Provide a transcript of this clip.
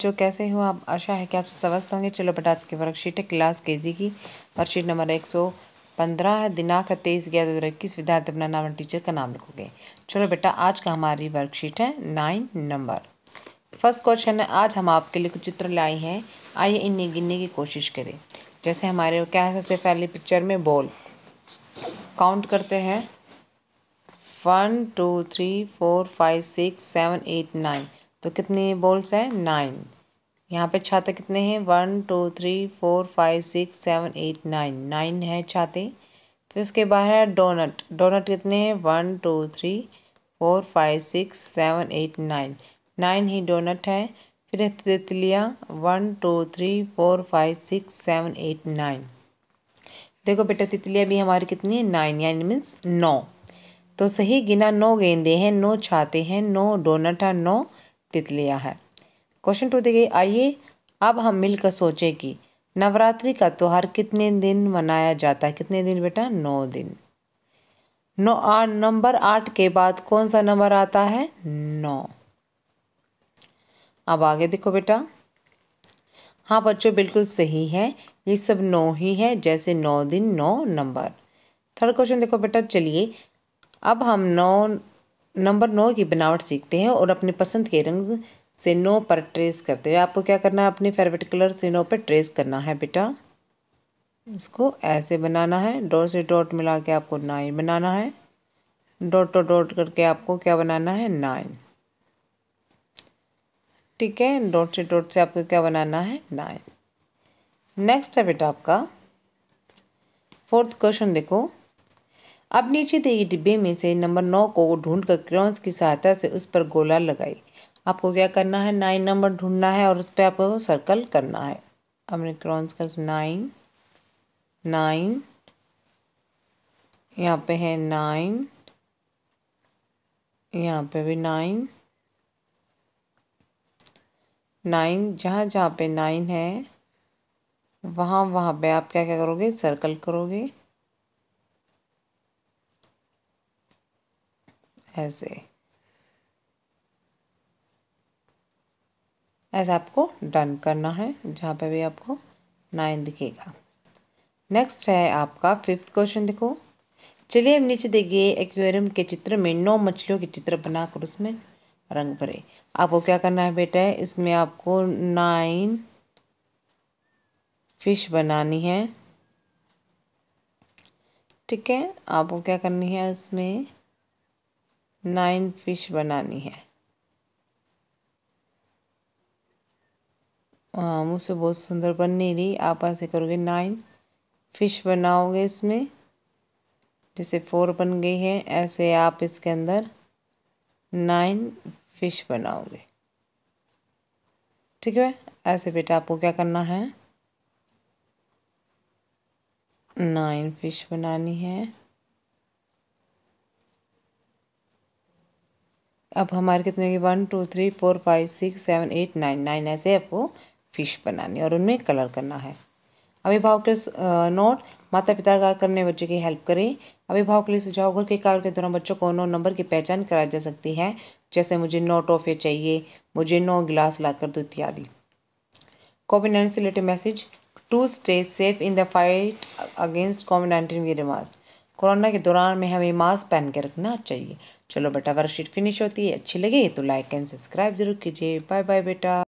जो कैसे हो आप आशा है कि आप स्वस्थ होंगे चलो बेटा आज की वर्कशीट है क्लास के जी की वर्कशीट नंबर एक सौ पंद्रह है दिनांक तेईस ग्यारह दो हज़ार इक्कीस विद्यार्थी अपना नाम और टीचर का नाम लिखोगे चलो बेटा आज का हमारी वर्कशीट है नाइन नंबर फर्स्ट क्वेश्चन है आज हम आपके लिए कुछ चित्र लाए हैं आइए इन्हें गिनने की कोशिश करें जैसे हमारे क्या है सबसे पहले पिक्चर में बॉल काउंट करते हैं one two three four five six seven eight nine तो कितने बॉल्स हैं नाइन यहाँ पे छाते कितने हैं one two three four five six seven eight nine nine है छाते फिर उसके बाहर है डोनट डोनट कितने हैं one two three four five six seven eight nine nine ही डोनट हैं फिर है तितलियाँ one two three four five six seven eight nine देखो बेटा तितलियाँ भी हमारी कितनी है नाइन यानी मीन्स नौ तो सही गिना नौ गेंदे हैं नौ छाते हैं नौ डोनट है नौ तितलियां हैं क्वेश्चन टू देखिए आइए अब हम मिलकर सोचें कि नवरात्रि का त्यौहार कितने दिन मनाया जाता है कितने दिन बेटा नौ दिन नौ आठ नंबर आठ के बाद कौन सा नंबर आता है नौ अब आगे देखो बेटा हाँ बच्चों बिल्कुल सही है ये सब नौ ही है जैसे नौ दिन नौ नंबर थर्ड क्वेश्चन देखो बेटा चलिए अब हम नौ नंबर नौ की बनावट सीखते हैं और अपनी पसंद के रंग से नौ पर ट्रेस करते हैं आपको क्या करना है अपने फेवरेट कलर से नौ पर ट्रेस करना है बेटा इसको ऐसे बनाना है डॉट से डॉट मिला के आपको नाइन बनाना है डॉट टू डॉट करके आपको क्या बनाना है नाइन ठीक है डॉट से डॉट से आपको क्या बनाना है नाइन नेक्स्ट है बेटा आपका फोर्थ क्वेश्चन देखो अब नीचे दिए डिब्बे में से नंबर नौ को ढूंढकर क्रॉन्स की सहायता से उस पर गोला लगाई आपको क्या करना है नाइन नंबर ढूंढना है और उस पर आपको सर्कल करना है हमने क्रॉन्स का नाइन नाइन यहाँ पे है नाइन यहाँ पे भी नाइन नाइन जहाँ जहाँ पे नाइन है वहाँ वहाँ पे आप क्या क्या करोगे सर्कल करोगे ऐसे ऐसा आपको डन करना है जहाँ पे भी आपको नाइन दिखेगा नेक्स्ट है आपका फिफ्थ क्वेश्चन देखो चलिए हम नीचे देखिए एक्वेरियम के चित्र में नौ मछलियों के चित्र बनाकर उसमें रंग भरे आपको क्या करना है बेटा है इसमें आपको नाइन फिश बनानी है ठीक है आपको क्या करनी है इसमें नाइन फिश बनानी है हाँ मुझसे बहुत सुंदर बन नहीं रही आप ऐसे करोगे नाइन फिश बनाओगे इसमें जैसे फोर बन गई है ऐसे आप इसके अंदर नाइन फिश बनाओगे ठीक है ऐसे बेटा आपको क्या करना है नाइन फिश बनानी है अब हमारे कितने होंगे one two three four five six seven eight nine nine ऐसे आपको फिश बनानी और उनमें कलर करना है अभिभावक के नोट माता पिता का करने बच्चे की हेल्प करें अभिभावक के लिए सुझाव घर के कार्य के दौरान बच्चों को नौ नंबर की पहचान कराई जा सकती है जैसे मुझे नौ टोफे चाहिए मुझे नौ गिलास लाकर दो इत्यादि कोविड नाइन्टीन से related message to stay safe in the fight against covid nineteen wear mask corona के दौरान में हमें मास्क पहन के रखना चाहिए चलो बेटा वर्कशीट फिनिश होती है अच्छी लगी तो लाइक एंड सब्सक्राइब जरूर कीजिए बाय बाय बेटा